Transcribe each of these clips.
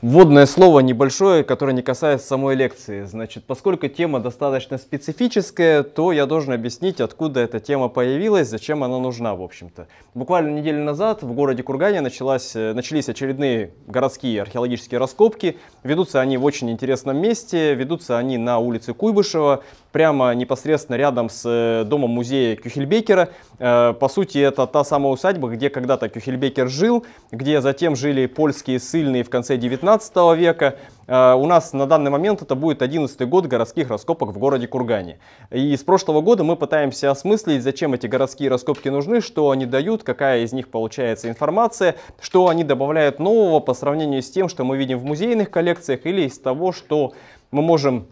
Вводное слово небольшое, которое не касается самой лекции. Значит, поскольку тема достаточно специфическая, то я должен объяснить, откуда эта тема появилась, зачем она нужна, в общем-то. Буквально неделю назад в городе Кургане началась, э, начались очередные городские археологические раскопки. Ведутся они в очень интересном месте, ведутся они на улице Куйбышева прямо непосредственно рядом с э, домом музея Кюхельбекера. Э, по сути, это та самая усадьба, где когда-то Кюхельбекер жил, где затем жили польские ссыльные в конце 19 века. Э, у нас на данный момент это будет 11 год городских раскопок в городе Кургане. И с прошлого года мы пытаемся осмыслить, зачем эти городские раскопки нужны, что они дают, какая из них получается информация, что они добавляют нового по сравнению с тем, что мы видим в музейных коллекциях или из того, что мы можем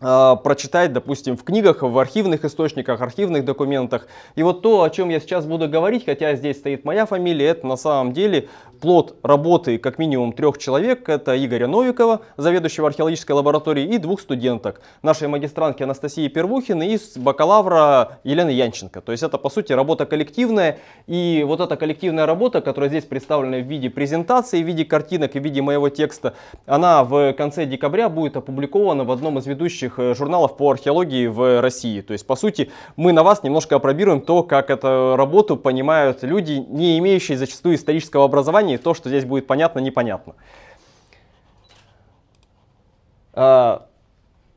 а, прочитать, допустим, в книгах, в архивных источниках, архивных документах. И вот то, о чем я сейчас буду говорить, хотя здесь стоит моя фамилия, это на самом деле плод работы как минимум трех человек. Это Игоря Новикова, заведующего археологической лабораторией, и двух студенток. Нашей магистрантки Анастасии Первухиной и бакалавра Елены Янченко. То есть это, по сути, работа коллективная. И вот эта коллективная работа, которая здесь представлена в виде презентации, в виде картинок и в виде моего текста, она в конце декабря будет опубликована в одном из ведущих ведущих э, журналов по археологии в России. То есть, по сути, мы на вас немножко опробируем то, как эту работу понимают люди, не имеющие зачастую исторического образования, и то, что здесь будет понятно, непонятно. А,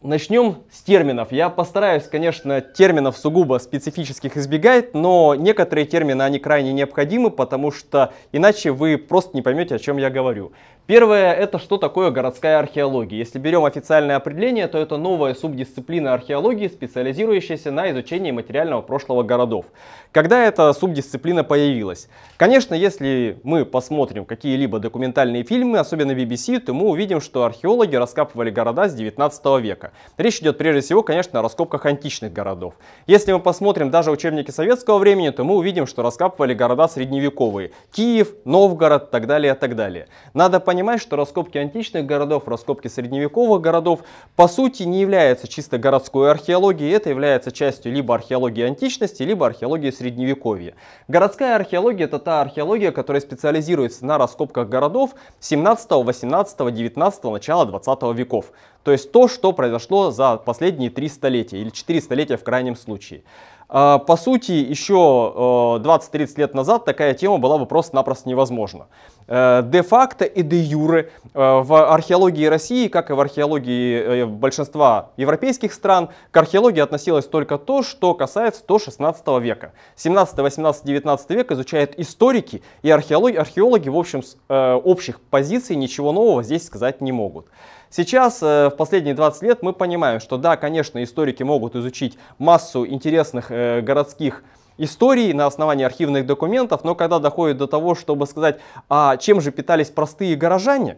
начнем с терминов. Я постараюсь, конечно, терминов сугубо специфических избегать, но некоторые термины, они крайне необходимы, потому что иначе вы просто не поймете, о чем я говорю. Первое – это что такое городская археология. Если берем официальное определение, то это новая субдисциплина археологии, специализирующаяся на изучении материального прошлого городов. Когда эта субдисциплина появилась? Конечно, если мы посмотрим какие-либо документальные фильмы, особенно BBC, то мы увидим, что археологи раскапывали города с 19 века. Речь идет прежде всего, конечно, о раскопках античных городов. Если мы посмотрим даже учебники советского времени, то мы увидим, что раскапывали города средневековые. Киев, Новгород, так далее, так далее. Надо понять, понимать, что раскопки античных городов, раскопки средневековых городов по сути не являются чисто городской археологией, это является частью либо археологии античности, либо археологии средневековья. Городская археология это та археология, которая специализируется на раскопках городов 17, 18, 19, начала 20 веков. То есть то, что произошло за последние три столетия или четыре столетия в крайнем случае. А, по сути, еще 20-30 э, лет назад такая тема была бы просто-напросто невозможна. Э, де-факто и де-юре э, в археологии России, как и в археологии большинства европейских стран, к археологии относилось только то, что касается 116 века. 17, 18, 19 век изучают историки, и археологи, археологи в общем, с общих позиций ничего нового здесь сказать не могут. Сейчас, э, в последние 20 лет, мы понимаем, что да, конечно, историки могут изучить массу интересных э, городских историй на основании архивных документов, но когда доходит до того, чтобы сказать, а чем же питались простые горожане,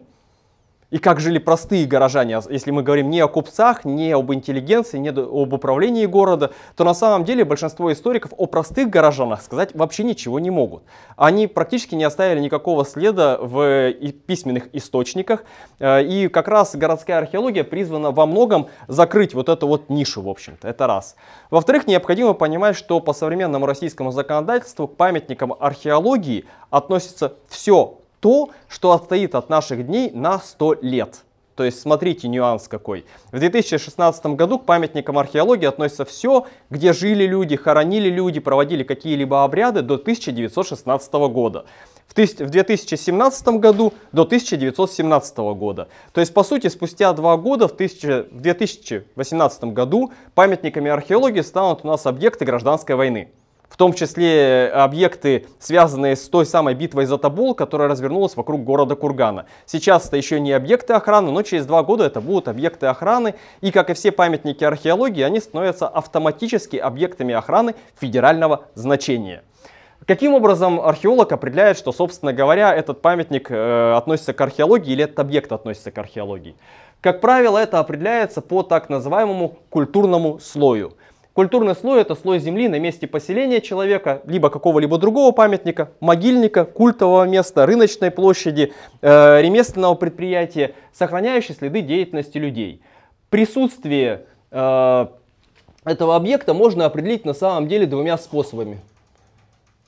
и как жили простые горожане, а если мы говорим не о купцах, не об интеллигенции, не об управлении города, то на самом деле большинство историков о простых горожанах сказать вообще ничего не могут. Они практически не оставили никакого следа в письменных источниках, э, и как раз городская археология призвана во многом закрыть вот эту вот нишу, в общем-то, это раз. Во-вторых, необходимо понимать, что по современному российскому законодательству к памятникам археологии относится все то, что отстоит от наших дней на 100 лет. То есть смотрите нюанс какой. В 2016 году к памятникам археологии относится все, где жили люди, хоронили люди, проводили какие-либо обряды до 1916 года. В 2017 году до 1917 года. То есть, по сути, спустя два года, в 2018 году, памятниками археологии станут у нас объекты гражданской войны в том числе э, объекты, связанные с той самой битвой за Табул, которая развернулась вокруг города Кургана. Сейчас это еще не объекты охраны, но через два года это будут объекты охраны, и, как и все памятники археологии, они становятся автоматически объектами охраны федерального значения. Каким образом археолог определяет, что, собственно говоря, этот памятник э, относится к археологии или этот объект относится к археологии? Как правило, это определяется по так называемому культурному слою – Культурный слой – это слой земли на месте поселения человека, либо какого-либо другого памятника, могильника, культового места, рыночной площади, э, ремесленного предприятия, сохраняющий следы деятельности людей. Присутствие э, этого объекта можно определить на самом деле двумя способами.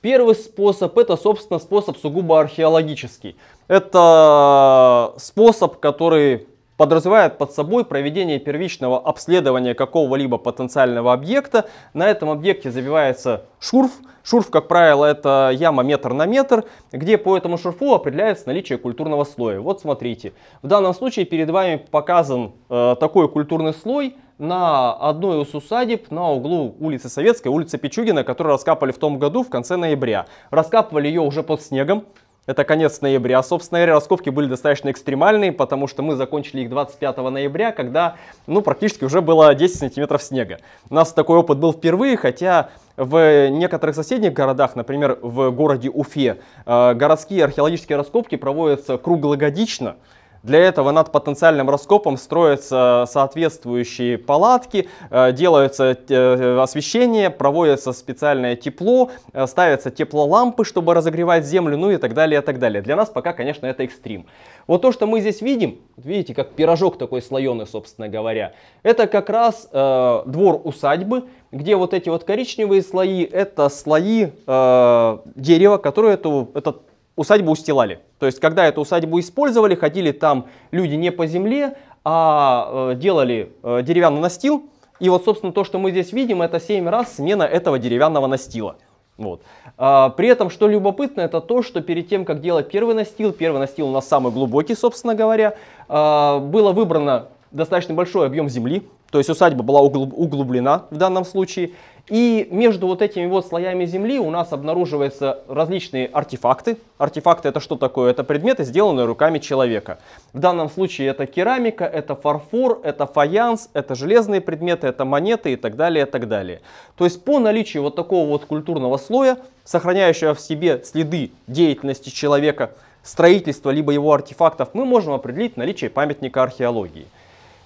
Первый способ – это, собственно, способ сугубо археологический. Это способ, который подразумевает под собой проведение первичного обследования какого-либо потенциального объекта. На этом объекте забивается шурф. Шурф, как правило, это яма метр на метр, где по этому шурфу определяется наличие культурного слоя. Вот смотрите, в данном случае перед вами показан э, такой культурный слой на одной из усадеб на углу улицы Советской, улицы Пичугина, которую раскапали в том году в конце ноября. Раскапывали ее уже под снегом, это конец ноября. А, собственно говоря, раскопки были достаточно экстремальные, потому что мы закончили их 25 ноября, когда ну, практически уже было 10 сантиметров снега. У нас такой опыт был впервые, хотя в некоторых соседних городах, например, в городе Уфе, э, городские археологические раскопки проводятся круглогодично. Для этого над потенциальным раскопом строятся соответствующие палатки, э, делается э, освещение, проводится специальное тепло, э, ставятся теплолампы, чтобы разогревать землю, ну и так далее, и так далее. Для нас пока, конечно, это экстрим. Вот то, что мы здесь видим, видите, как пирожок такой слоеный, собственно говоря, это как раз э, двор усадьбы, где вот эти вот коричневые слои, это слои э, дерева, которые эту, этот усадьбу устилали. То есть, когда эту усадьбу использовали, ходили там люди не по земле, а э, делали э, деревянный настил. И вот, собственно, то, что мы здесь видим, это 7 раз смена этого деревянного настила. Вот. А, при этом, что любопытно, это то, что перед тем, как делать первый настил, первый настил у нас самый глубокий, собственно говоря, а, было выбрано достаточно большой объем земли, то есть усадьба была углублена в данном случае. И между вот этими вот слоями земли у нас обнаруживаются различные артефакты. Артефакты это что такое? Это предметы, сделанные руками человека. В данном случае это керамика, это фарфор, это фаянс, это железные предметы, это монеты и так далее, и так далее. То есть по наличию вот такого вот культурного слоя, сохраняющего в себе следы деятельности человека, строительства либо его артефактов, мы можем определить наличие памятника археологии.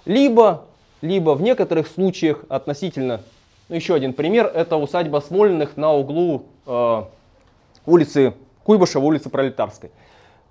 Либо либо в некоторых случаях относительно, ну, еще один пример, это усадьба Смольных на углу э, улицы Куйбышева, улицы Пролетарской.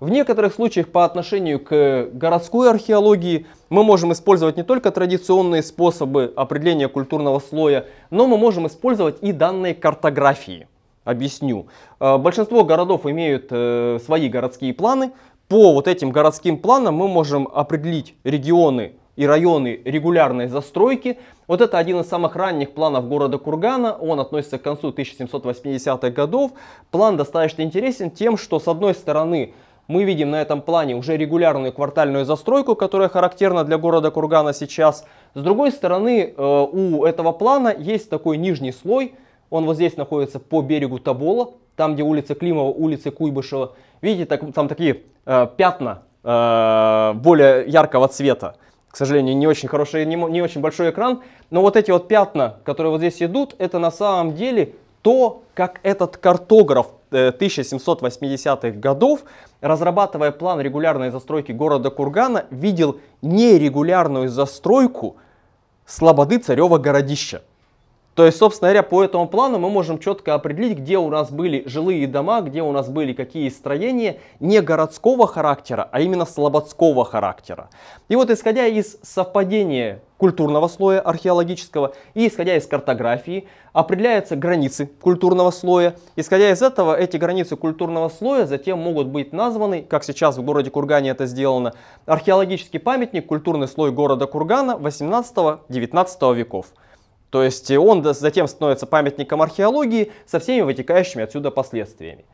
В некоторых случаях по отношению к городской археологии мы можем использовать не только традиционные способы определения культурного слоя, но мы можем использовать и данные картографии. Объясню. Э, большинство городов имеют э, свои городские планы. По вот этим городским планам мы можем определить регионы и районы регулярной застройки. Вот это один из самых ранних планов города Кургана, он относится к концу 1780-х годов. План достаточно интересен тем, что с одной стороны мы видим на этом плане уже регулярную квартальную застройку, которая характерна для города Кургана сейчас. С другой стороны, э, у этого плана есть такой нижний слой, он вот здесь находится по берегу Тобола, там где улица Климова, улица Куйбышева. Видите, там такие э, пятна э, более яркого цвета к сожалению, не очень хороший, не, не очень большой экран. Но вот эти вот пятна, которые вот здесь идут, это на самом деле то, как этот картограф 1780-х э, годов, разрабатывая план регулярной застройки города Кургана, видел нерегулярную застройку слободы царева городища. То есть, собственно говоря, по этому плану мы можем четко определить, где у нас были жилые дома, где у нас были какие строения не городского характера, а именно слободского характера. И вот исходя из совпадения культурного слоя археологического и исходя из картографии определяются границы культурного слоя. Исходя из этого, эти границы культурного слоя затем могут быть названы, как сейчас в городе Кургане это сделано, археологический памятник, культурный слой города Кургана 18-19 веков. То есть он затем становится памятником археологии со всеми вытекающими отсюда последствиями.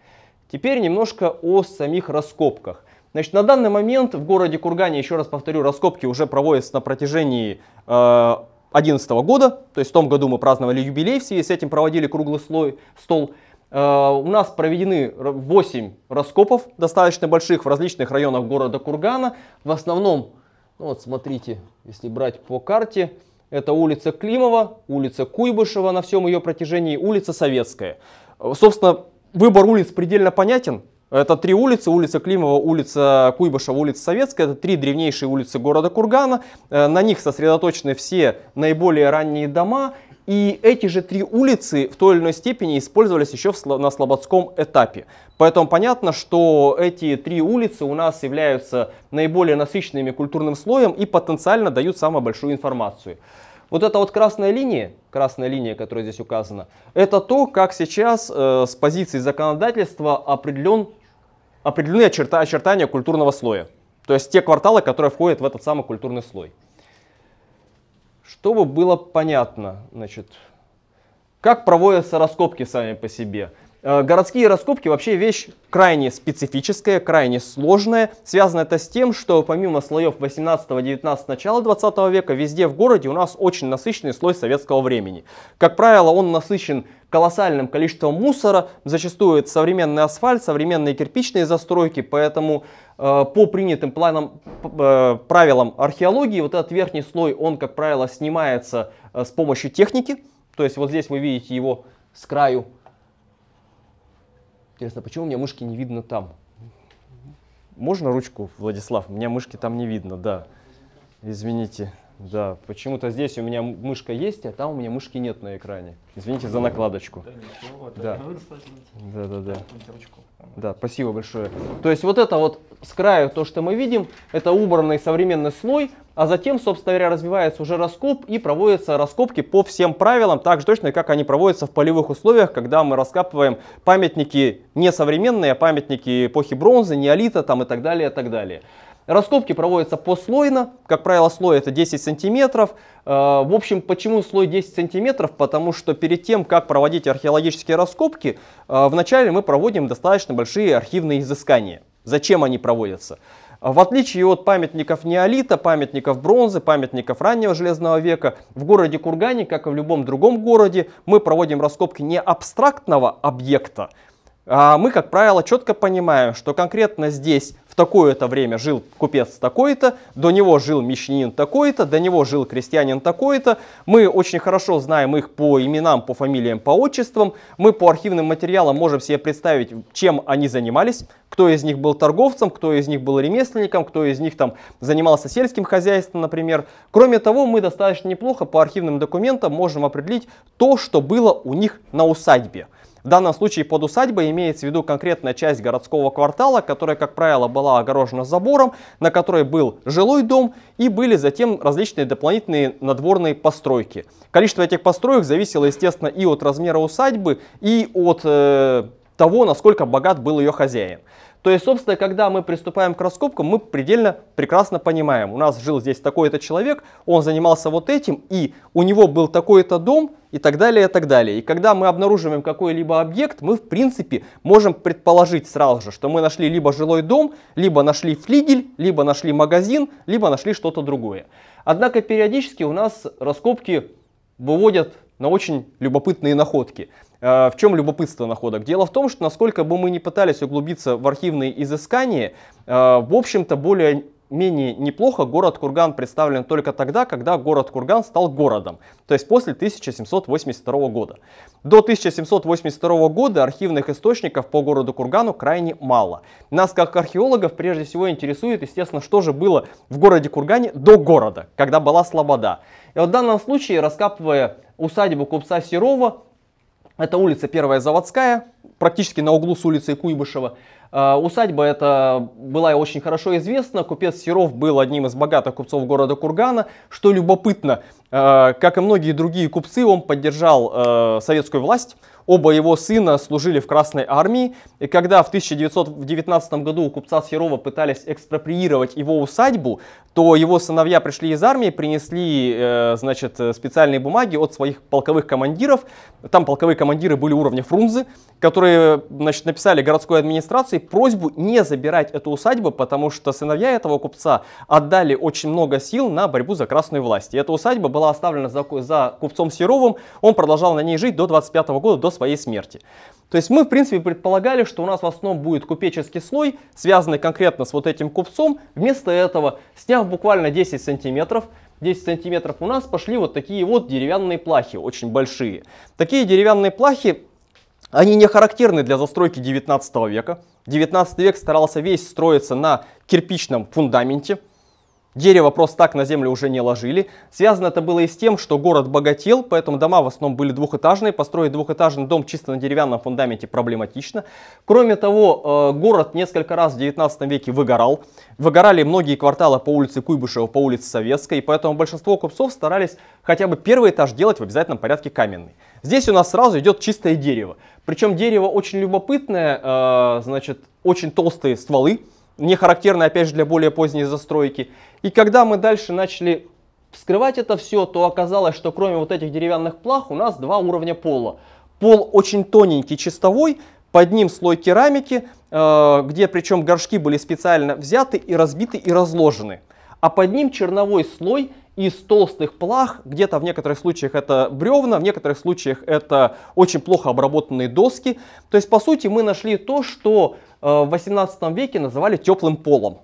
Теперь немножко о самих раскопках. Значит, на данный момент в городе Кургане, еще раз повторю, раскопки уже проводятся на протяжении 2011 э, года. То есть в том году мы праздновали юбилей, все с этим проводили круглый слой, стол. Э, у нас проведены 8 раскопов, достаточно больших, в различных районах города Кургана. В основном, ну вот смотрите, если брать по карте, это улица Климова, улица Куйбышева на всем ее протяжении, улица Советская. Э, собственно, выбор улиц предельно понятен. Это три улицы, улица Климова, улица Куйбышева, улица Советская. Это три древнейшие улицы города Кургана. Э, на них сосредоточены все наиболее ранние дома. И эти же три улицы в той или иной степени использовались еще на слободском этапе. Поэтому понятно, что эти три улицы у нас являются наиболее насыщенными культурным слоем и потенциально дают самую большую информацию. Вот эта вот красная линия, красная линия, которая здесь указана, это то, как сейчас э, с позиции законодательства определен определенные очерта, очертания культурного слоя. То есть те кварталы, которые входят в этот самый культурный слой. Чтобы было понятно, значит, как проводятся раскопки сами по себе. Э, городские раскопки вообще вещь крайне специфическая, крайне сложная. Связано это с тем, что помимо слоев 18, 19, начала 20 века, везде в городе у нас очень насыщенный слой советского времени. Как правило, он насыщен колоссальным количеством мусора, зачастую это современный асфальт, современные кирпичные застройки, поэтому э, по принятым планам, э, правилам археологии вот этот верхний слой, он, как правило, снимается с помощью техники, то есть вот здесь вы видите его с краю Интересно, почему у меня мышки не видно там? Можно ручку, Владислав? У меня мышки там не видно, да. Извините. Да, почему-то здесь у меня мышка есть, а там у меня мышки нет на экране. Извините за накладочку. Да, ну да. Да, да, да. Да, спасибо большое. То есть вот это вот с краю, то, что мы видим, это убранный современный слой, а затем, собственно говоря, развивается уже раскоп и проводятся раскопки по всем правилам, так же точно, как они проводятся в полевых условиях, когда мы раскапываем памятники не современные, а памятники эпохи бронзы, неолита там и так далее, и так далее. Раскопки проводятся послойно, как правило слой это 10 сантиметров. Э, в общем, почему слой 10 сантиметров? Потому что перед тем, как проводить археологические раскопки, э, вначале мы проводим достаточно большие архивные изыскания. Зачем они проводятся? В отличие от памятников неолита, памятников бронзы, памятников раннего железного века, в городе Кургане, как и в любом другом городе, мы проводим раскопки не абстрактного объекта, а мы, как правило, четко понимаем, что конкретно здесь в такое-то время жил купец такой-то, до него жил мещанин такой-то, до него жил крестьянин такой-то. Мы очень хорошо знаем их по именам, по фамилиям, по отчествам. Мы по архивным материалам можем себе представить, чем они занимались, кто из них был торговцем, кто из них был ремесленником, кто из них там занимался сельским хозяйством, например. Кроме того, мы достаточно неплохо по архивным документам можем определить то, что было у них на усадьбе. В данном случае под усадьбой имеется в виду конкретная часть городского квартала, которая, как правило, была огорожена забором, на которой был жилой дом и были затем различные дополнительные надворные постройки. Количество этих построек зависело, естественно, и от размера усадьбы, и от э, того, насколько богат был ее хозяин. То есть, собственно, когда мы приступаем к раскопкам, мы предельно прекрасно понимаем, у нас жил здесь такой-то человек, он занимался вот этим, и у него был такой-то дом, и так далее, и так далее. И когда мы обнаруживаем какой-либо объект, мы, в принципе, можем предположить сразу же, что мы нашли либо жилой дом, либо нашли флигель, либо нашли магазин, либо нашли что-то другое. Однако периодически у нас раскопки выводят на очень любопытные находки. Э, в чем любопытство находок? Дело в том, что насколько бы мы ни пытались углубиться в архивные изыскания, э, в общем-то более менее неплохо город Курган представлен только тогда, когда город Курган стал городом, то есть после 1782 года. До 1782 года архивных источников по городу Кургану крайне мало. Нас как археологов прежде всего интересует, естественно, что же было в городе Кургане до города, когда была Слобода. И вот в данном случае, раскапывая усадьбу купца Серова, это улица Первая Заводская, практически на углу с улицей Куйбышева. А, усадьба эта была очень хорошо известна. Купец Серов был одним из богатых купцов города Кургана. Что любопытно, Э, как и многие другие купцы, он поддержал э, советскую власть. Оба его сына служили в Красной армии, и когда в 1919 году у купца Серова пытались экспроприировать его усадьбу, то его сыновья пришли из армии, принесли э, значит, специальные бумаги от своих полковых командиров. Там полковые командиры были уровня Фрунзе, которые значит, написали городской администрации просьбу не забирать эту усадьбу, потому что сыновья этого купца отдали очень много сил на борьбу за красную власть. И эта усадьба была оставлена за, за купцом Серовым, он продолжал на ней жить до 25 года, до своей смерти. То есть мы, в принципе, предполагали, что у нас в основном будет купеческий слой, связанный конкретно с вот этим купцом. Вместо этого, сняв буквально 10 сантиметров, 10 сантиметров у нас пошли вот такие вот деревянные плахи, очень большие. Такие деревянные плахи, они не характерны для застройки 19 века. 19 век старался весь строиться на кирпичном фундаменте. Дерево просто так на землю уже не ложили. Связано это было и с тем, что город богател, поэтому дома в основном были двухэтажные. Построить двухэтажный дом чисто на деревянном фундаменте проблематично. Кроме того, э, город несколько раз в 19 веке выгорал. Выгорали многие кварталы по улице Куйбышева, по улице Советской, и поэтому большинство купцов старались хотя бы первый этаж делать в обязательном порядке каменный. Здесь у нас сразу идет чистое дерево. Причем дерево очень любопытное, э, значит, очень толстые стволы не характерно, опять же, для более поздней застройки. И когда мы дальше начали вскрывать это все, то оказалось, что кроме вот этих деревянных плах у нас два уровня пола. Пол очень тоненький, чистовой, под ним слой керамики, э, где причем горшки были специально взяты и разбиты и разложены. А под ним черновой слой из толстых плах, где-то в некоторых случаях это бревна, в некоторых случаях это очень плохо обработанные доски. То есть, по сути, мы нашли то, что Э, в 18 веке называли теплым полом.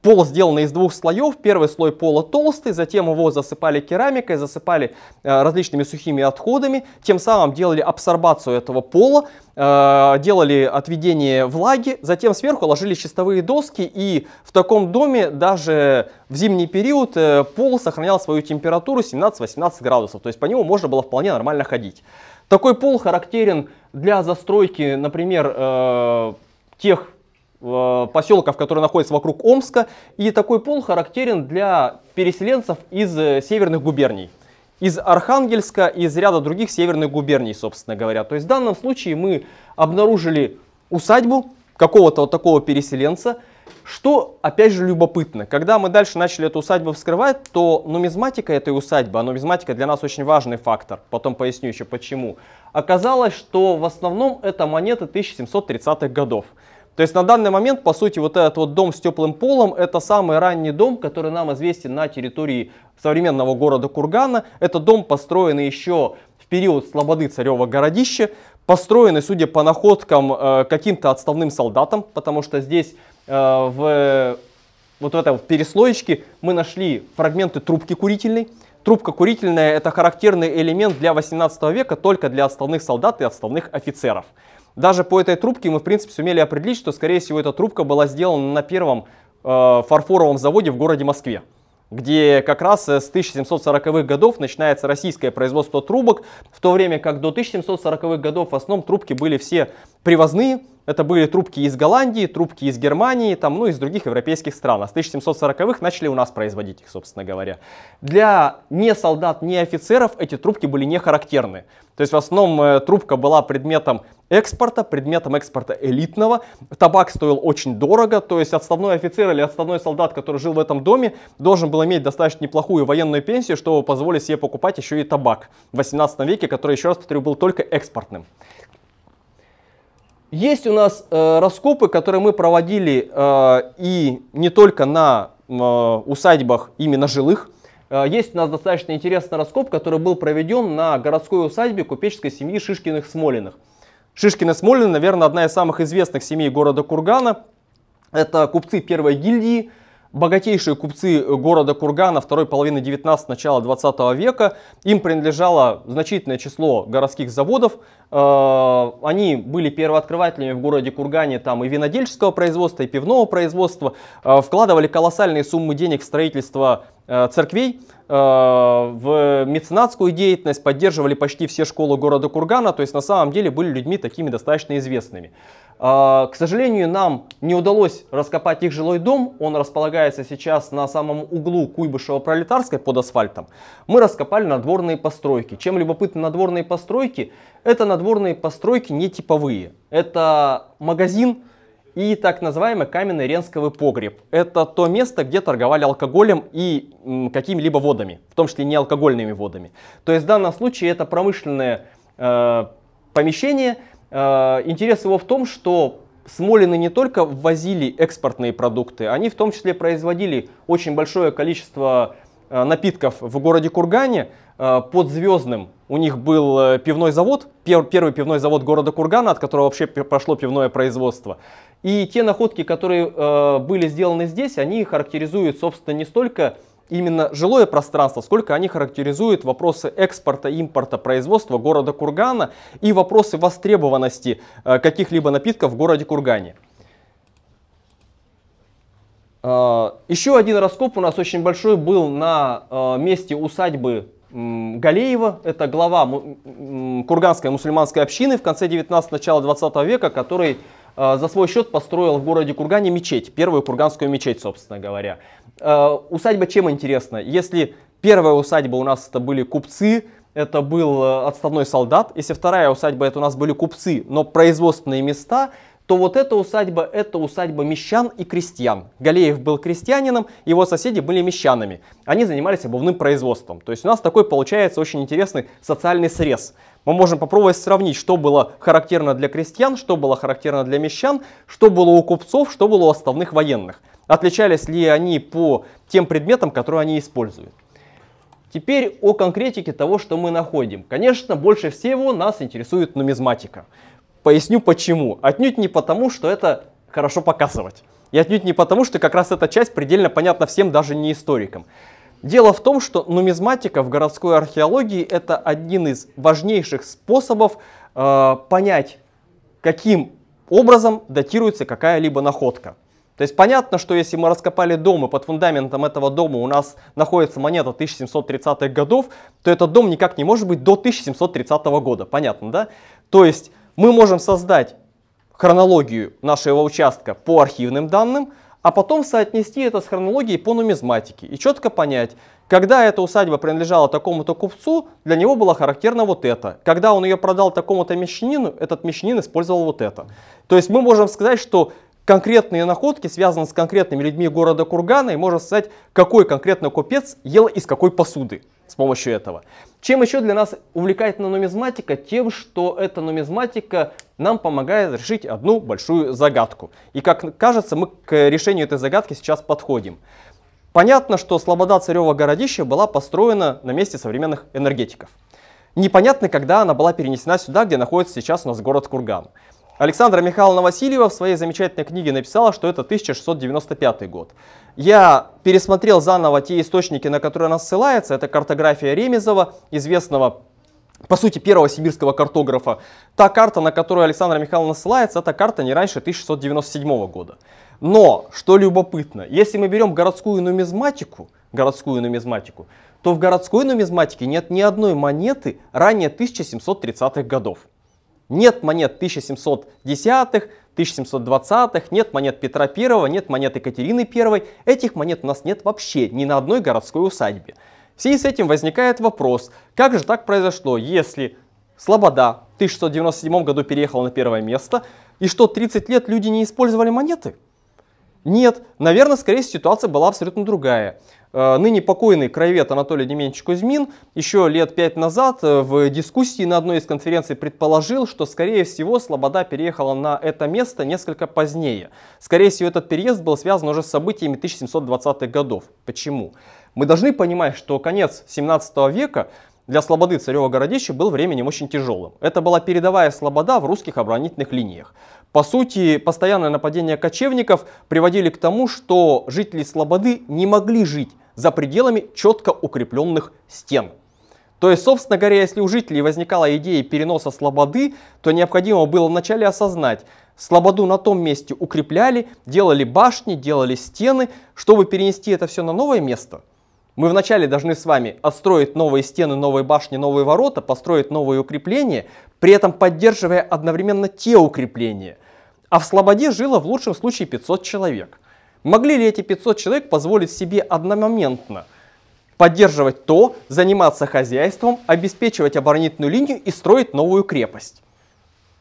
Пол сделан из двух слоев. Первый слой пола толстый, затем его засыпали керамикой, засыпали э, различными сухими отходами. Тем самым делали абсорбацию этого пола, э, делали отведение влаги. Затем сверху ложили чистовые доски. И в таком доме даже в зимний период пол сохранял свою температуру 17-18 градусов. То есть по нему можно было вполне нормально ходить. Такой пол характерен для застройки, например, тех э, поселков, которые находятся вокруг Омска. И такой пол характерен для переселенцев из э, северных губерний. Из Архангельска, из ряда других северных губерний, собственно говоря. То есть в данном случае мы обнаружили усадьбу какого-то вот такого переселенца – что, опять же, любопытно, когда мы дальше начали эту усадьбу вскрывать, то нумизматика этой усадьбы, а нумизматика для нас очень важный фактор, потом поясню еще почему, оказалось, что в основном это монеты 1730-х годов. То есть на данный момент, по сути, вот этот вот дом с теплым полом, это самый ранний дом, который нам известен на территории современного города Кургана. Это дом, построенный еще в период слободы царева городища построены, судя по находкам, э, каким-то отставным солдатам, потому что здесь э, в вот в этой переслоечке мы нашли фрагменты трубки курительной. Трубка курительная – это характерный элемент для 18 века только для отставных солдат и отставных офицеров. Даже по этой трубке мы, в принципе, сумели определить, что, скорее всего, эта трубка была сделана на первом э, фарфоровом заводе в городе Москве где как раз э, с 1740-х годов начинается российское производство трубок, в то время как до 1740-х годов в основном трубки были все привозные, это были трубки из Голландии, трубки из Германии, там, ну, из других европейских стран. А с 1740-х начали у нас производить их, собственно говоря. Для ни солдат, ни офицеров эти трубки были не характерны. То есть в основном э, трубка была предметом экспорта, предметом экспорта элитного. Табак стоил очень дорого, то есть отставной офицер или отставной солдат, который жил в этом доме, должен был иметь достаточно неплохую военную пенсию, чтобы позволить себе покупать еще и табак в 18 веке, который, еще раз повторю, был только экспортным. Есть у нас э, раскопы, которые мы проводили э, и не только на э, усадьбах именно жилых. Э, есть у нас достаточно интересный раскоп, который был проведен на городской усадьбе купеческой семьи Шишкиных-Смолиных. Шишкины-Смолины, наверное, одна из самых известных семей города Кургана. Это купцы первой гильдии, богатейшие купцы э, города Кургана второй половины 19 начала 20 века. Им принадлежало значительное число городских заводов. Э, они были первооткрывателями в городе Кургане там и винодельческого производства, и пивного производства. Э, вкладывали колоссальные суммы денег в строительство Э, церквей э, в меценатскую деятельность поддерживали почти все школы города Кургана, то есть на самом деле были людьми такими достаточно известными. Э, к сожалению, нам не удалось раскопать их жилой дом, он располагается сейчас на самом углу Куйбышева-Пролетарской под асфальтом. Мы раскопали надворные постройки. Чем любопытны надворные постройки? Это надворные постройки не типовые. Это магазин, и так называемый каменный ренсковый погреб. Это то место, где торговали алкоголем и какими-либо водами, в том числе неалкогольными водами. То есть в данном случае это промышленное э, помещение. Э, интерес его в том, что Смолины не только ввозили экспортные продукты, они в том числе производили очень большое количество Э, напитков в городе Кургане. Э, под Звездным у них был э, пивной завод, первый пивной завод города Кургана, от которого вообще прошло пивное производство. И те находки, которые были сделаны здесь, они характеризуют, собственно, не столько именно жилое пространство, сколько они характеризуют вопросы экспорта, импорта, производства города Кургана и вопросы востребованности каких-либо напитков в городе Кургане. А, еще один раскоп у нас очень большой был на а, месте усадьбы Галеева, это глава Курганской мусульманской общины в конце 19 начала 20 века, который а, за свой счет построил в городе Кургане мечеть, первую курганскую мечеть, собственно говоря. Усадьба чем интересна? Если первая усадьба у нас это были купцы, это был отставной солдат, если вторая усадьба это у нас были купцы, но производственные места – то вот эта усадьба – это усадьба мещан и крестьян. Галеев был крестьянином, его соседи были мещанами. Они занимались обувным производством. То есть у нас такой получается очень интересный социальный срез. Мы можем попробовать сравнить, что было характерно для крестьян, что было характерно для мещан, что было у купцов, что было у основных военных. Отличались ли они по тем предметам, которые они используют. Теперь о конкретике того, что мы находим. Конечно, больше всего нас интересует нумизматика. Поясню почему. Отнюдь не потому, что это хорошо показывать. И отнюдь не потому, что как раз эта часть предельно понятна всем, даже не историкам. Дело в том, что нумизматика в городской археологии это один из важнейших способов э, понять, каким образом датируется какая-либо находка. То есть понятно, что если мы раскопали дом, и под фундаментом этого дома у нас находится монета 1730-х годов, то этот дом никак не может быть до 1730 года, понятно, да? То есть мы можем создать хронологию нашего участка по архивным данным, а потом соотнести это с хронологией по нумизматике и четко понять, когда эта усадьба принадлежала такому-то купцу, для него было характерно вот это. Когда он ее продал такому-то мещанину, этот мещанин использовал вот это. То есть мы можем сказать, что конкретные находки связаны с конкретными людьми города Кургана, и можем сказать, какой конкретно купец ел из какой посуды с помощью этого. Чем еще для нас увлекательна нумизматика? Тем, что эта нумизматика нам помогает решить одну большую загадку. И как кажется, мы к решению этой загадки сейчас подходим. Понятно, что Слобода Царева городища была построена на месте современных энергетиков. Непонятно, когда она была перенесена сюда, где находится сейчас у нас город Курган. Александра Михайловна Васильева в своей замечательной книге написала, что это 1695 год. Я пересмотрел заново те источники, на которые она ссылается. Это картография Ремезова, известного по сути, первого сибирского картографа. Та карта, на которую Александра Михайловна ссылается, это карта не раньше 1697 года. Но, что любопытно, если мы берем городскую нумизматику, городскую нумизматику, то в городской нумизматике нет ни одной монеты ранее 1730-х годов. Нет монет 1710-х, 1720-х, нет монет Петра I, нет монет Екатерины I. Этих монет у нас нет вообще ни на одной городской усадьбе. В связи с этим возникает вопрос, как же так произошло, если Слобода в 1697 году переехала на первое место, и что 30 лет люди не использовали монеты? Нет, наверное, скорее ситуация была абсолютно другая. Э, ныне покойный краевед Анатолий Демьянович Кузьмин еще лет пять назад э, в дискуссии на одной из конференций предположил, что, скорее всего, Слобода переехала на это место несколько позднее. Скорее всего, этот переезд был связан уже с событиями 1720-х годов. Почему? Мы должны понимать, что конец 17 века для Слободы Царева Городища был временем очень тяжелым. Это была передовая Слобода в русских оборонительных линиях. По сути, постоянное нападение кочевников приводили к тому, что жители Слободы не могли жить за пределами четко укрепленных стен. То есть, собственно говоря, если у жителей возникала идея переноса слободы, то необходимо было вначале осознать, слободу на том месте укрепляли, делали башни, делали стены, чтобы перенести это все на новое место. Мы вначале должны с вами отстроить новые стены, новые башни, новые ворота, построить новые укрепления, при этом поддерживая одновременно те укрепления, а в Слободе жило в лучшем случае 500 человек. Могли ли эти 500 человек позволить себе одномоментно поддерживать то, заниматься хозяйством, обеспечивать оборонительную линию и строить новую крепость?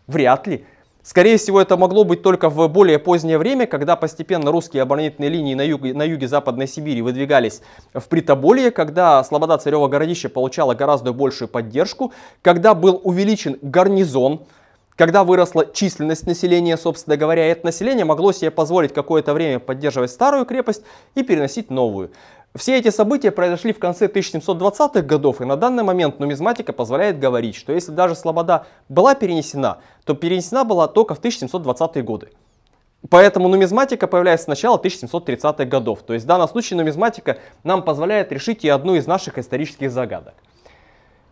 Вряд ли. Скорее всего, это могло быть только в более позднее время, когда постепенно русские оборонительные линии на юге, на юге Западной Сибири выдвигались в Притоболье, когда Слобода Царева городище получала гораздо большую поддержку, когда был увеличен гарнизон когда выросла численность населения, собственно говоря, это население могло себе позволить какое-то время поддерживать старую крепость и переносить новую. Все эти события произошли в конце 1720-х годов, и на данный момент нумизматика позволяет говорить, что если даже Слобода была перенесена, то перенесена была только в 1720-е годы. Поэтому нумизматика появляется с начала 1730-х годов. То есть в данном случае нумизматика нам позволяет решить и одну из наших исторических загадок.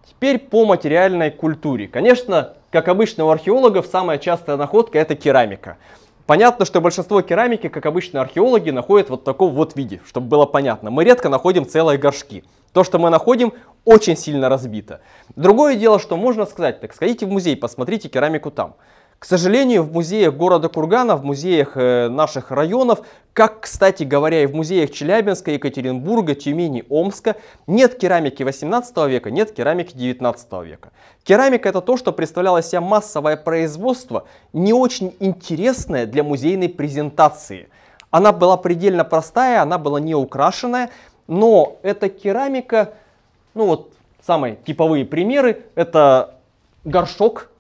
Теперь по материальной культуре. Конечно, как обычно у археологов, самая частая находка это керамика. Понятно, что большинство керамики, как обычно археологи, находят вот в таком вот виде, чтобы было понятно. Мы редко находим целые горшки. То, что мы находим, очень сильно разбито. Другое дело, что можно сказать, так сходите в музей, посмотрите керамику там. К сожалению, в музеях города Кургана, в музеях э, наших районов, как, кстати говоря, и в музеях Челябинска, Екатеринбурга, Тюмени, Омска, нет керамики 18 века, нет керамики 19 века. Керамика это то, что представляло себя массовое производство, не очень интересное для музейной презентации. Она была предельно простая, она была не украшенная, но эта керамика, ну вот самые типовые примеры, это горшок,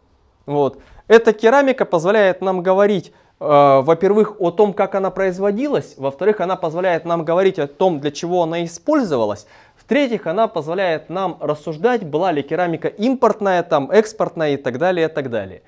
вот, эта керамика позволяет нам говорить, э, во-первых, о том, как она производилась, во-вторых, она позволяет нам говорить о том, для чего она использовалась, в-третьих, она позволяет нам рассуждать, была ли керамика импортная, там, экспортная и так далее, и так далее.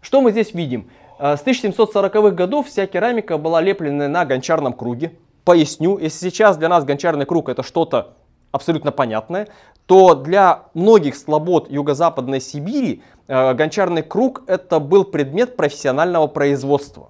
Что мы здесь видим? Э, с 1740-х годов вся керамика была леплена на гончарном круге. Поясню, если сейчас для нас гончарный круг это что-то абсолютно понятное, то для многих слобод Юго-Западной Сибири э, гончарный круг это был предмет профессионального производства.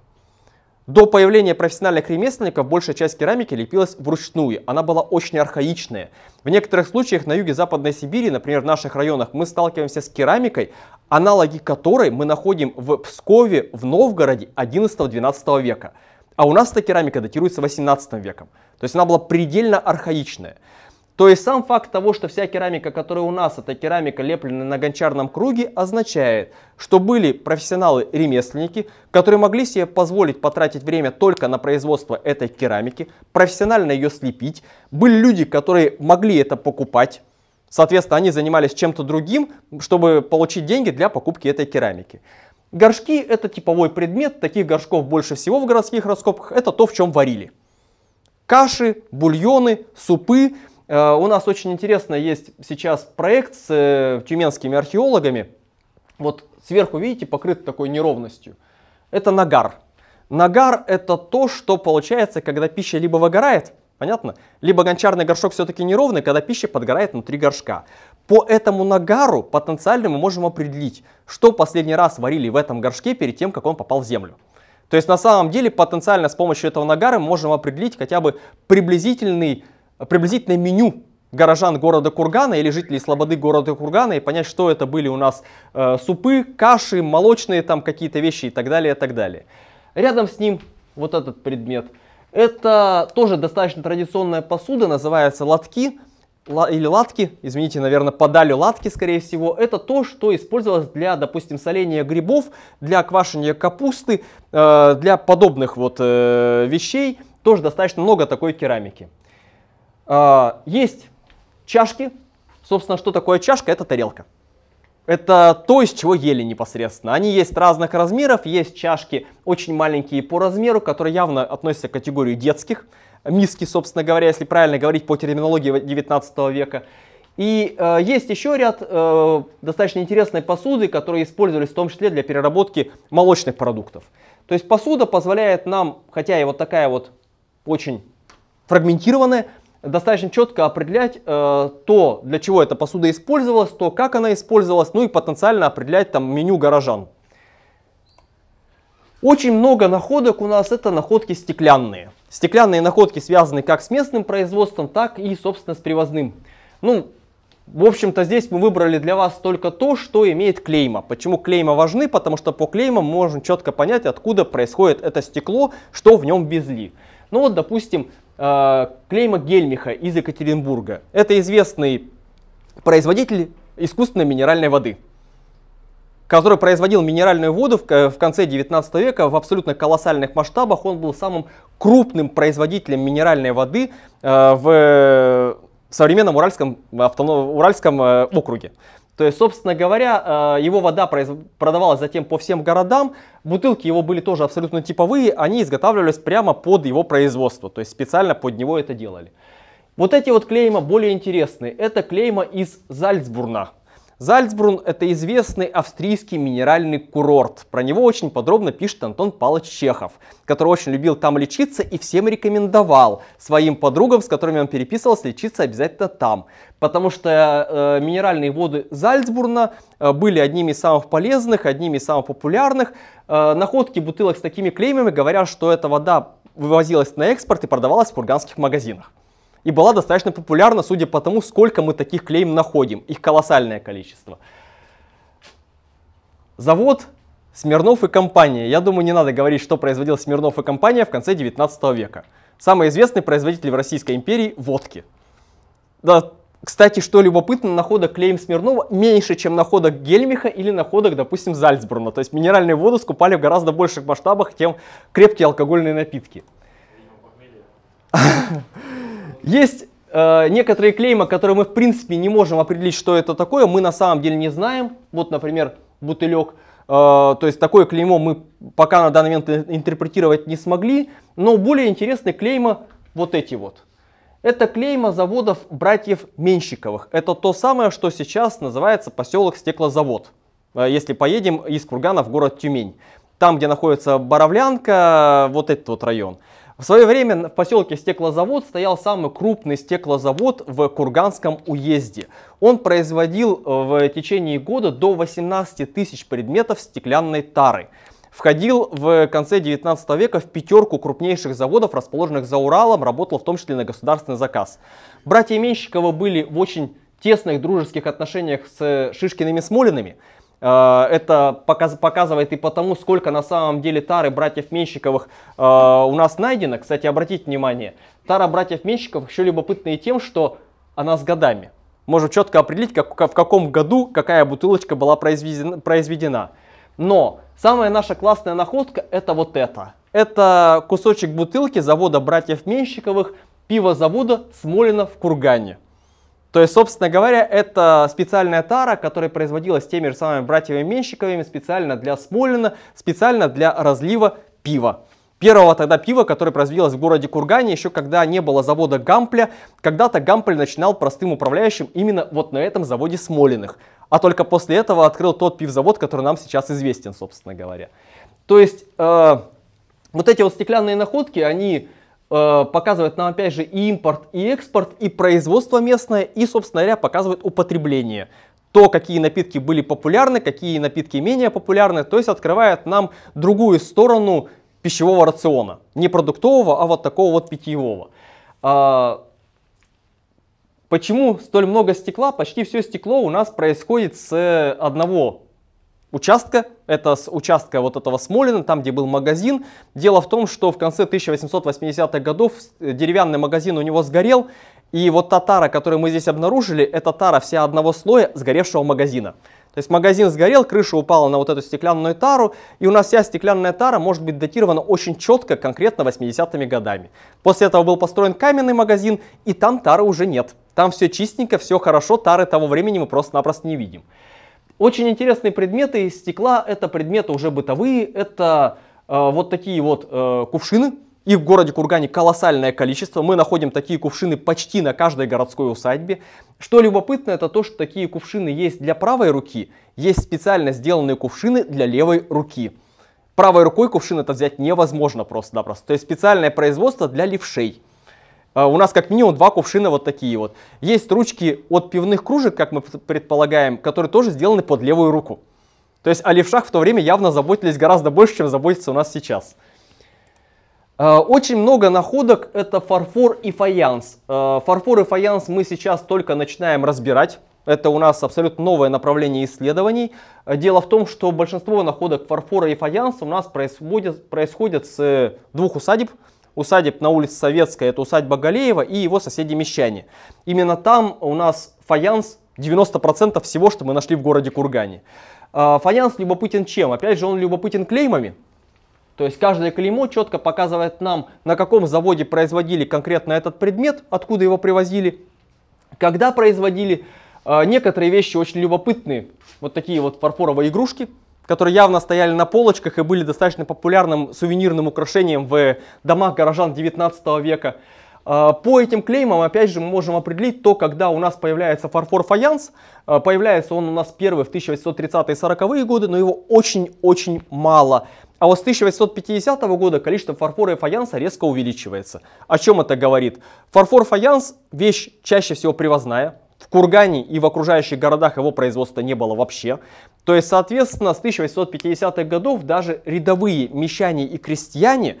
До появления профессиональных ремесленников большая часть керамики лепилась вручную. Она была очень архаичная. В некоторых случаях на юге Западной Сибири, например, в наших районах, мы сталкиваемся с керамикой, аналоги которой мы находим в Пскове, в Новгороде 11-12 века. А у нас эта керамика датируется 18 веком. То есть она была предельно архаичная. То есть сам факт того, что вся керамика, которая у нас, это керамика, лепленная на гончарном круге, означает, что были профессионалы-ремесленники, которые могли себе позволить потратить время только на производство этой керамики, профессионально ее слепить. Были люди, которые могли это покупать, соответственно, они занимались чем-то другим, чтобы получить деньги для покупки этой керамики. Горшки – это типовой предмет, таких горшков больше всего в городских раскопках, это то, в чем варили. Каши, бульоны, супы – Э, у нас очень интересно есть сейчас проект с э, тюменскими археологами. Вот сверху, видите, покрыт такой неровностью. Это нагар. Нагар это то, что получается, когда пища либо выгорает, понятно, либо гончарный горшок все-таки неровный, когда пища подгорает внутри горшка. По этому нагару потенциально мы можем определить, что последний раз варили в этом горшке перед тем, как он попал в землю. То есть на самом деле потенциально с помощью этого нагара мы можем определить хотя бы приблизительный приблизительное меню горожан города Кургана или жителей слободы города Кургана и понять, что это были у нас э, супы, каши, молочные там какие-то вещи и так далее, и так далее. Рядом с ним вот этот предмет. Это тоже достаточно традиционная посуда, называется лотки или латки, извините, наверное, подали латки, скорее всего, это то, что использовалось для, допустим, соления грибов, для квашения капусты, э, для подобных вот э, вещей. Тоже достаточно много такой керамики. А, есть чашки. Собственно, что такое чашка? Это тарелка. Это то, из чего ели непосредственно. Они есть разных размеров, есть чашки очень маленькие по размеру, которые явно относятся к категории детских. Миски, собственно говоря, если правильно говорить по терминологии 19 века. И э, есть еще ряд э, достаточно интересной посуды, которые использовались в том числе для переработки молочных продуктов. То есть посуда позволяет нам, хотя и вот такая вот очень фрагментированная, достаточно четко определять э, то, для чего эта посуда использовалась, то, как она использовалась, ну и потенциально определять там меню горожан. Очень много находок у нас это находки стеклянные. Стеклянные находки связаны как с местным производством, так и, собственно, с привозным. Ну, в общем-то, здесь мы выбрали для вас только то, что имеет клейма. Почему клейма важны? Потому что по клеймам можно четко понять, откуда происходит это стекло, что в нем везли. Ну вот, допустим, Э, Клейма Гельмиха из Екатеринбурга. Это известный производитель искусственной минеральной воды, который производил минеральную воду в э, конце 19 века в абсолютно колоссальных масштабах. Он был самым крупным производителем минеральной воды э, в современном Уральском, автоном, Уральском округе. То есть, собственно говоря, э, его вода продавалась затем по всем городам. Бутылки его были тоже абсолютно типовые, они изготавливались прямо под его производство, то есть специально под него это делали. Вот эти вот клейма более интересные. Это клейма из Зальцбурна. Зальцбрун – это известный австрийский минеральный курорт. Про него очень подробно пишет Антон Павлович Чехов, который очень любил там лечиться и всем рекомендовал своим подругам, с которыми он переписывался, лечиться обязательно там. Потому что э, минеральные воды Зальцбурна э, были одними из самых полезных, одними из самых популярных. Э, находки бутылок с такими клеймами говорят, что эта вода вывозилась на экспорт и продавалась в курганских магазинах и была достаточно популярна, судя по тому, сколько мы таких клеем находим. Их колоссальное количество. Завод Смирнов и компания. Я думаю, не надо говорить, что производил Смирнов и компания в конце 19 века. Самый известный производитель в Российской империи водки. Да, кстати, что любопытно, находок клеем Смирнова меньше, чем находок Гельмиха или находок, допустим, Зальцбурна. То есть минеральную воду скупали в гораздо больших масштабах, чем крепкие алкогольные напитки. Есть э, некоторые клейма, которые мы в принципе не можем определить, что это такое, мы на самом деле не знаем. Вот, например, бутылек. Э, то есть такое клеймо мы пока на данный момент интерпретировать не смогли. Но более интересные клейма вот эти вот. Это клейма заводов братьев Менщиковых. Это то самое, что сейчас называется поселок Стеклозавод. Э, если поедем из Кургана в город Тюмень. Там, где находится Боровлянка, вот этот вот район. В свое время в поселке Стеклозавод стоял самый крупный стеклозавод в Курганском уезде. Он производил э, в течение года до 18 тысяч предметов стеклянной тары. Входил в конце 19 века в пятерку крупнейших заводов, расположенных за Уралом, работал в том числе на государственный заказ. Братья Менщиковы были в очень тесных дружеских отношениях с Шишкиными смолинами. Э, это показывает и потому, сколько на самом деле тары братьев Менщиковых э, у нас найдено. Кстати, обратите внимание, тара братьев Менщиковых еще любопытная тем, что она с годами. Можем четко определить, как, в каком году какая бутылочка была произведена. произведена. Но самая наша классная находка это вот это. Это кусочек бутылки завода братьев Менщиковых, пивозавода Смолина в Кургане. То есть, собственно говоря, это специальная тара, которая производилась теми же самыми братьями Менщиковыми специально для Смолина, специально для разлива пива. Первого тогда пива, которое производилось в городе Кургане, еще когда не было завода Гампля. Когда-то Гампль начинал простым управляющим именно вот на этом заводе Смолиных. А только после этого открыл тот пивзавод, который нам сейчас известен, собственно говоря. То есть, э, вот эти вот стеклянные находки, они Э, показывает нам опять же и импорт, и экспорт, и производство местное, и, собственно говоря, показывает употребление. То, какие напитки были популярны, какие напитки менее популярны, то есть открывает нам другую сторону пищевого рациона. Не продуктового, а вот такого вот питьевого. А, почему столь много стекла? Почти все стекло у нас происходит с одного участка, это с участка вот этого Смолина, там, где был магазин. Дело в том, что в конце 1880-х годов э, деревянный магазин у него сгорел, и вот та тара, которую мы здесь обнаружили, это тара вся одного слоя сгоревшего магазина. То есть магазин сгорел, крыша упала на вот эту стеклянную тару, и у нас вся стеклянная тара может быть датирована очень четко, конкретно 80-ми годами. После этого был построен каменный магазин, и там тары уже нет. Там все чистенько, все хорошо, тары того времени мы просто-напросто не видим. Очень интересные предметы из стекла. Это предметы уже бытовые. Это э, вот такие вот э, кувшины. Их в городе Кургане колоссальное количество. Мы находим такие кувшины почти на каждой городской усадьбе. Что любопытно, это то, что такие кувшины есть для правой руки. Есть специально сделанные кувшины для левой руки. Правой рукой кувшин это взять невозможно просто-напросто. То есть специальное производство для левшей. А, у нас как минимум два кувшина вот такие вот. Есть ручки от пивных кружек, как мы предполагаем, которые тоже сделаны под левую руку. То есть о левшах в то время явно заботились гораздо больше, чем заботятся у нас сейчас. А, очень много находок это фарфор и фаянс. А, фарфор и фаянс мы сейчас только начинаем разбирать. Это у нас абсолютно новое направление исследований. Дело в том, что большинство находок фарфора и фаянса у нас происходит, происходит с двух усадеб – усадеб на улице Советская, это усадьба Галеева и его соседи Мещане. Именно там у нас фаянс 90% всего, что мы нашли в городе Кургане. А, фаянс любопытен чем? Опять же, он любопытен клеймами. То есть каждое клеймо четко показывает нам, на каком заводе производили конкретно этот предмет, откуда его привозили, когда производили. А, некоторые вещи очень любопытные, вот такие вот фарфоровые игрушки, которые явно стояли на полочках и были достаточно популярным сувенирным украшением в домах горожан 19 века. А, по этим клеймам, опять же, мы можем определить то, когда у нас появляется фарфор-фаянс. А, появляется он у нас первый в 1830-40-е годы, но его очень-очень мало. А вот с 1850 года количество фарфора и фаянса резко увеличивается. О чем это говорит? Фарфор-фаянс – вещь чаще всего привозная, в Кургане и в окружающих городах его производства не было вообще. То есть, соответственно, с 1850-х годов даже рядовые мещане и крестьяне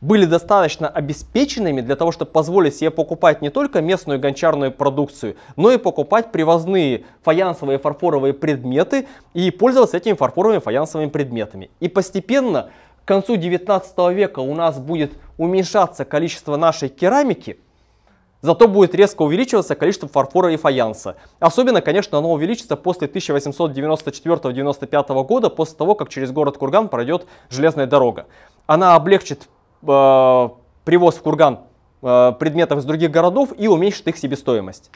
были достаточно обеспеченными для того, чтобы позволить себе покупать не только местную гончарную продукцию, но и покупать привозные фаянсовые фарфоровые предметы и пользоваться этими фарфоровыми фаянсовыми предметами. И постепенно к концу 19 века у нас будет уменьшаться количество нашей керамики – Зато будет резко увеличиваться количество фарфора и фаянса. Особенно, конечно, оно увеличится после 1894-95 года, после того, как через город Курган пройдет железная дорога. Она облегчит э, привоз в Курган э, предметов из других городов и уменьшит их себестоимость.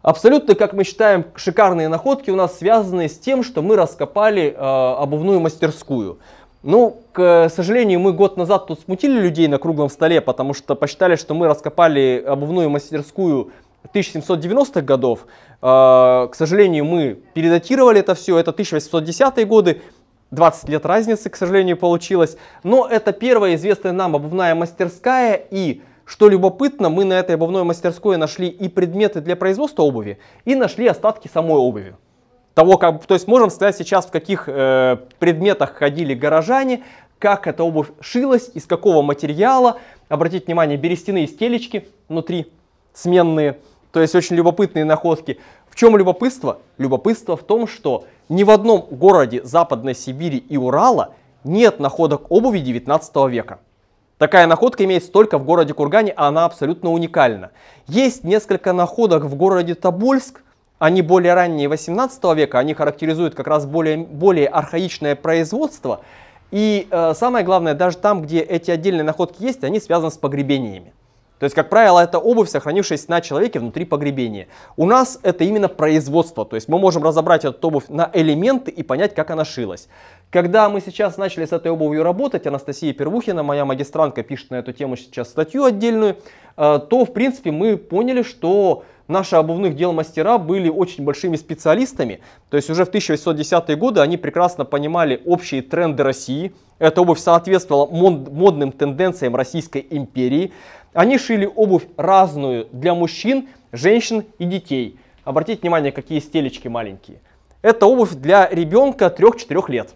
Абсолютно, как мы считаем, шикарные находки у нас связаны с тем, что мы раскопали э, обувную мастерскую. Ну, к э, сожалению, мы год назад тут смутили людей на круглом столе, потому что посчитали, что мы раскопали обувную мастерскую 1790-х годов. А, к сожалению, мы передатировали это все, это 1810-е годы, 20 лет разницы, к сожалению, получилось. Но это первая известная нам обувная мастерская и... Что любопытно, мы на этой обувной мастерской нашли и предметы для производства обуви, и нашли остатки самой обуви того, как, то есть можем сказать сейчас, в каких э, предметах ходили горожане, как эта обувь шилась, из какого материала. Обратите внимание, берестяные стелечки внутри, сменные, то есть очень любопытные находки. В чем любопытство? Любопытство в том, что ни в одном городе Западной Сибири и Урала нет находок обуви 19 века. Такая находка имеется только в городе Кургане, а она абсолютно уникальна. Есть несколько находок в городе Тобольск, они более ранние 18 века, они характеризуют как раз более, более архаичное производство. И э, самое главное, даже там, где эти отдельные находки есть, они связаны с погребениями. То есть, как правило, это обувь, сохранившаяся на человеке внутри погребения. У нас это именно производство, то есть мы можем разобрать эту обувь на элементы и понять, как она шилась. Когда мы сейчас начали с этой обувью работать, Анастасия Первухина, моя магистрантка, пишет на эту тему сейчас статью отдельную, э, то, в принципе, мы поняли, что наши обувных дел мастера были очень большими специалистами. То есть уже в 1810-е годы они прекрасно понимали общие тренды России. Эта обувь соответствовала модным тенденциям Российской империи. Они шили обувь разную для мужчин, женщин и детей. Обратите внимание, какие стелечки маленькие. Это обувь для ребенка 3-4 лет.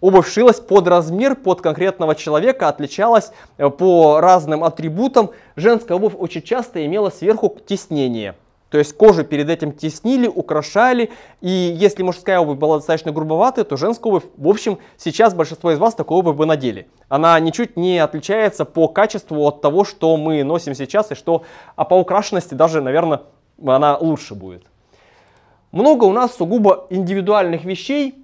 Обувь шилась под размер, под конкретного человека, отличалась э, по разным атрибутам. Женская обувь очень часто имела сверху теснение. То есть кожу перед этим теснили, украшали, и если мужская обувь была достаточно грубоватой, то женская обувь, в общем, сейчас большинство из вас такой обувь бы надели. Она ничуть не отличается по качеству от того, что мы носим сейчас, и что, а по украшенности даже, наверное, она лучше будет. Много у нас сугубо индивидуальных вещей,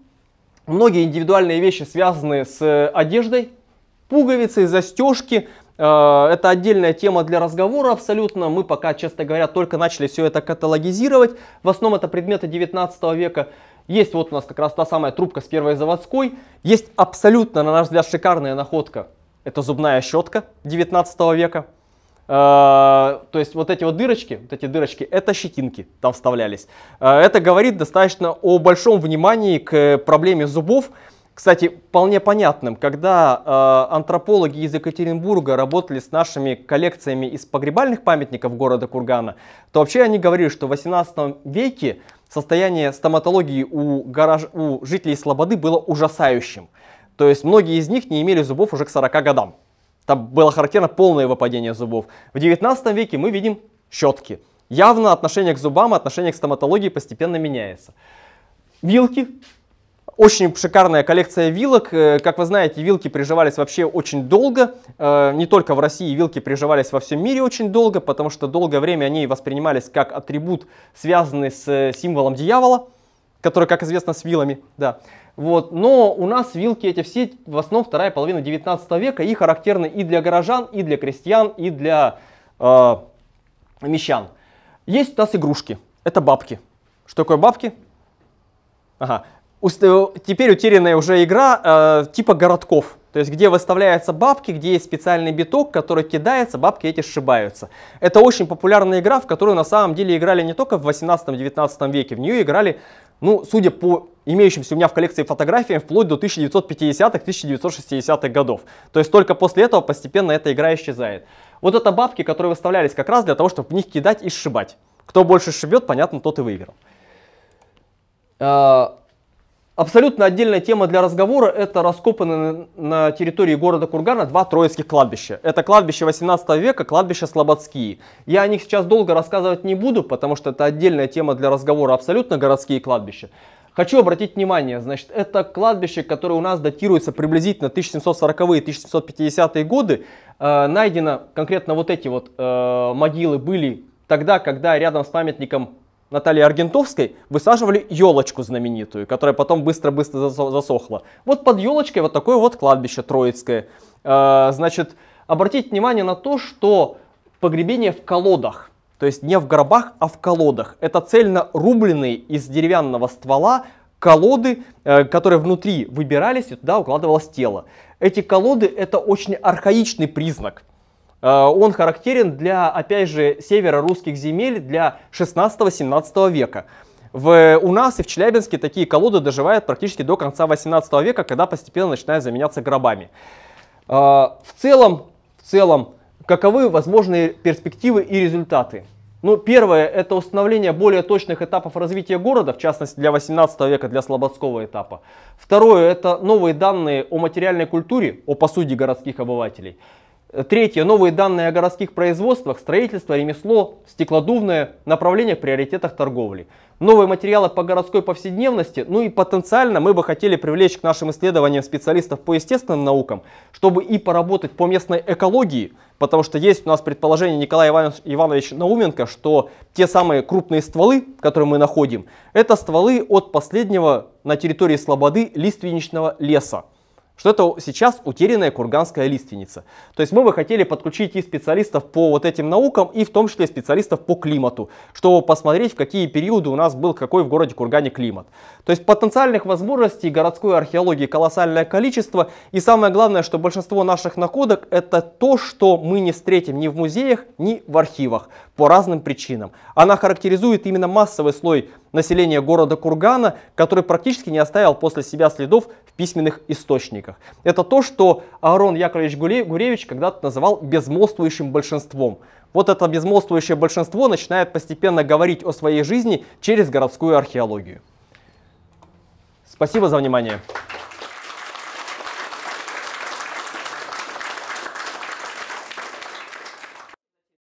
многие индивидуальные вещи связаны с э, одеждой, пуговицы, застежки. Э, это отдельная тема для разговора абсолютно. Мы пока, честно говоря, только начали все это каталогизировать. В основном это предметы 19 века. Есть вот у нас как раз та самая трубка с первой заводской. Есть абсолютно, на наш взгляд, шикарная находка. Это зубная щетка 19 века. Э, то есть вот эти вот дырочки, вот эти дырочки, это щетинки там вставлялись. Э, это говорит достаточно о большом внимании к э, проблеме зубов. Кстати, вполне понятным, когда э, антропологи из Екатеринбурга работали с нашими коллекциями из погребальных памятников города Кургана, то вообще они говорили, что в 18 веке состояние стоматологии у, гараж... у жителей Слободы было ужасающим. То есть многие из них не имели зубов уже к 40 годам. Там было характерно полное выпадение зубов. В 19 веке мы видим щетки. Явно отношение к зубам, отношение к стоматологии постепенно меняется. Вилки. Очень шикарная коллекция вилок. Э, как вы знаете, вилки приживались вообще очень долго. Э, не только в России вилки приживались во всем мире очень долго, потому что долгое время они воспринимались как атрибут, связанный с э, символом дьявола которые, как известно, с вилами, да. Вот. Но у нас вилки эти все в основном вторая половина 19 века и характерны и для горожан, и для крестьян, и для э, мещан. Есть у нас игрушки, это бабки. Что такое бабки? Ага. Э, теперь утерянная уже игра э, типа городков. То есть, где выставляются бабки, где есть специальный биток, который кидается, бабки эти сшибаются. Это очень популярная игра, в которую на самом деле играли не только в 18-19 веке, в нее играли ну, судя по имеющимся у меня в коллекции фотографиям вплоть до 1950-1960-х годов. То есть только после этого постепенно эта игра исчезает. Вот это бабки, которые выставлялись как раз для того, чтобы в них кидать и сшибать. Кто больше сшибет, понятно, тот и выиграл. А, Абсолютно отдельная тема для разговора – это раскопаны на территории города Кургана два троицких кладбища. Это кладбище 18 века, кладбище Слободские. Я о них сейчас долго рассказывать не буду, потому что это отдельная тема для разговора, абсолютно городские кладбища. Хочу обратить внимание, значит, это кладбище, которое у нас датируется приблизительно 1740-1750-е годы. Э, найдено конкретно вот эти вот э, могилы были тогда, когда рядом с памятником Натальи Аргентовской высаживали елочку знаменитую, которая потом быстро-быстро засохла. Вот под елочкой вот такое вот кладбище троицкое. Э, значит, обратите внимание на то, что погребение в колодах. То есть не в гробах, а в колодах. Это цельно рубленные из деревянного ствола колоды, э, которые внутри выбирались и туда укладывалось тело. Эти колоды это очень архаичный признак. Э, он характерен для, опять же, северо-русских земель для 16-17 века. В, у нас и в Челябинске такие колоды доживают практически до конца 18 века, когда постепенно начинают заменяться гробами. Э, в целом, в целом, каковы возможные перспективы и результаты? Ну, первое – это установление более точных этапов развития города, в частности для 18 века, для слободского этапа. Второе – это новые данные о материальной культуре, о посуде городских обывателей. Э, третье. Новые данные о городских производствах, строительство, ремесло, стеклодувное, направление в приоритетах торговли. Новые материалы по городской повседневности, ну и потенциально мы бы хотели привлечь к нашим исследованиям специалистов по естественным наукам, чтобы и поработать по местной экологии, потому что есть у нас предположение Николая Ивановича Науменко, что те самые крупные стволы, которые мы находим, это стволы от последнего на территории Слободы лиственничного леса что это сейчас утерянная курганская лиственница. То есть мы бы хотели подключить и специалистов по вот этим наукам, и в том числе специалистов по климату, чтобы посмотреть, в какие периоды у нас был какой в городе Кургане климат. То есть потенциальных возможностей городской археологии колоссальное количество, и самое главное, что большинство наших находок это то, что мы не встретим ни в музеях, ни в архивах по разным причинам. Она характеризует именно массовый слой населения города Кургана, который практически не оставил после себя следов в письменных источниках. Это то, что Аарон Яковлевич Гуревич когда-то называл безмолвствующим большинством. Вот это безмолвствующее большинство начинает постепенно говорить о своей жизни через городскую археологию. Спасибо за внимание.